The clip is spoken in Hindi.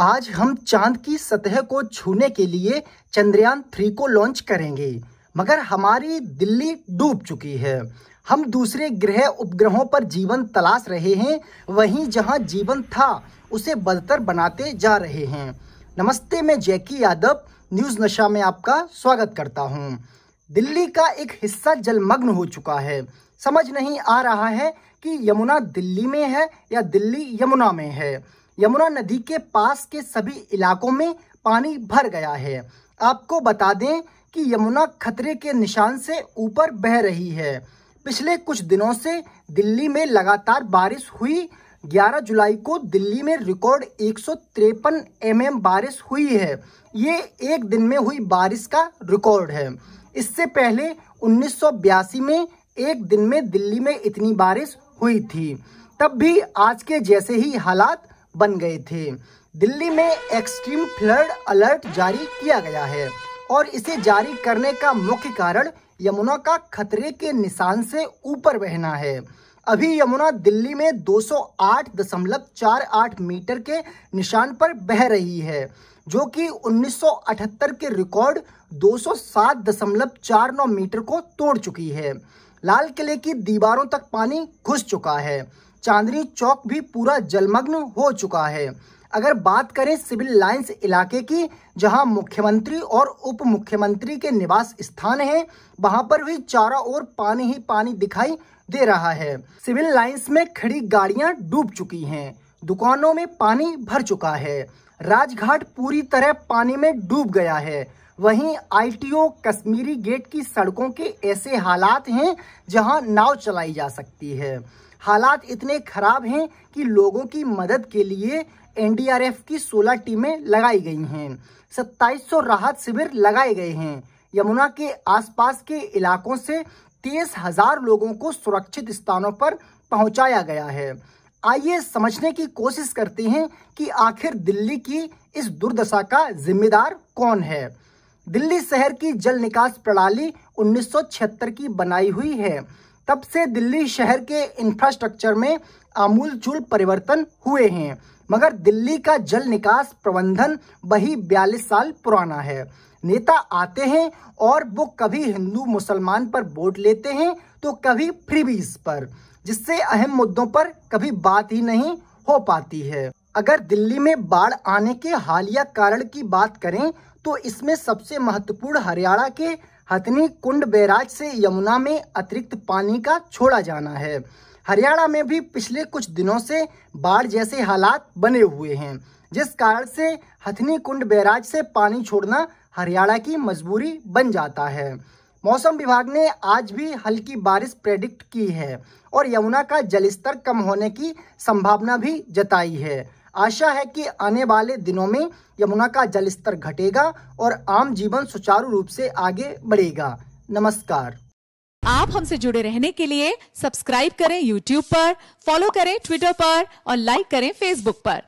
आज हम चांद की सतह को छूने के लिए चंद्रयान थ्री को लॉन्च करेंगे मगर हमारी दिल्ली डूब चुकी है हम दूसरे ग्रह उपग्रहों पर जीवन तलाश रहे हैं वहीं जहां जीवन था उसे बदतर बनाते जा रहे हैं नमस्ते मैं जैकी यादव न्यूज़ नशा में आपका स्वागत करता हूं। दिल्ली का एक हिस्सा जलमग्न हो चुका है समझ नहीं आ रहा है कि यमुना दिल्ली में है या दिल्ली यमुना में है यमुना नदी के पास के सभी इलाकों में पानी भर गया है आपको बता दें कि यमुना खतरे के निशान से ऊपर बह रही है पिछले कुछ दिनों से दिल्ली में लगातार बारिश हुई 11 जुलाई को दिल्ली में रिकॉर्ड एक सौ mm बारिश हुई है ये एक दिन में हुई बारिश का रिकॉर्ड है इससे पहले उन्नीस में एक दिन में दिल्ली में इतनी बारिश हुई थी तब भी आज के जैसे ही हालात बन गए थे दिल्ली में एक्सट्रीम फ्लड अलर्ट जारी किया गया है और इसे जारी करने का मुख्य कारण यमुना का खतरे के निशान से ऊपर बहना है अभी यमुना दिल्ली में 208.48 मीटर के निशान पर बह रही है जो कि 1978 के रिकॉर्ड 207.49 मीटर को तोड़ चुकी है लाल किले की दीवारों तक पानी घुस चुका है चांदनी चौक भी पूरा जलमग्न हो चुका है अगर बात करें सिविल लाइंस इलाके की जहां मुख्यमंत्री और उप मुख्यमंत्री के निवास स्थान है वहां पर भी चारों ओर पानी ही पानी दिखाई दे रहा है सिविल लाइंस में खड़ी गाड़ियां डूब चुकी हैं दुकानों में पानी भर चुका है राजघाट पूरी तरह पानी में डूब गया है वहीं आईटीओ कश्मीरी गेट की सड़कों के ऐसे हालात हैं जहां नाव चलाई जा सकती है हालात इतने खराब हैं कि लोगों की मदद के लिए एनडीआरएफ की 16 टीमें लगाई गई हैं 2700 राहत शिविर लगाए गए हैं यमुना के आसपास के इलाकों से तेईस हजार लोगों को सुरक्षित स्थानों पर पहुंचाया गया है आइए समझने की कोशिश करते हैं कि आखिर दिल्ली की इस दुर्दशा का जिम्मेदार कौन है दिल्ली शहर की जल निकास प्रणाली 1976 की बनाई हुई है तब से दिल्ली शहर के इंफ्रास्ट्रक्चर में आमूलचूल परिवर्तन हुए हैं मगर दिल्ली का जल निकास प्रबंधन वही बयालीस साल पुराना है नेता आते हैं और वो कभी हिंदू मुसलमान पर वोट लेते हैं तो कभी फ्रीबीज पर जिससे अहम मुद्दों पर कभी बात ही नहीं हो पाती है अगर दिल्ली में बाढ़ आने के हालिया कारण की बात करें तो इसमें सबसे महत्वपूर्ण हरियाणा के हथनी कुंड बैराज से यमुना में अतिरिक्त पानी का छोड़ा जाना है हरियाणा में भी पिछले कुछ दिनों से बाढ़ जैसे हालात बने हुए हैं जिस कारण से हथनी कुंड बैराज से पानी छोड़ना हरियाणा की मजबूरी बन जाता है मौसम विभाग ने आज भी हल्की बारिश प्रेडिक्ट की है और यमुना का जलस्तर कम होने की संभावना भी जताई है आशा है कि आने वाले दिनों में यमुना का जल स्तर घटेगा और आम जीवन सुचारू रूप से आगे बढ़ेगा नमस्कार आप हमसे जुड़े रहने के लिए सब्सक्राइब करें यूट्यूब पर फॉलो करें ट्विटर पर और लाइक करें फेसबुक पर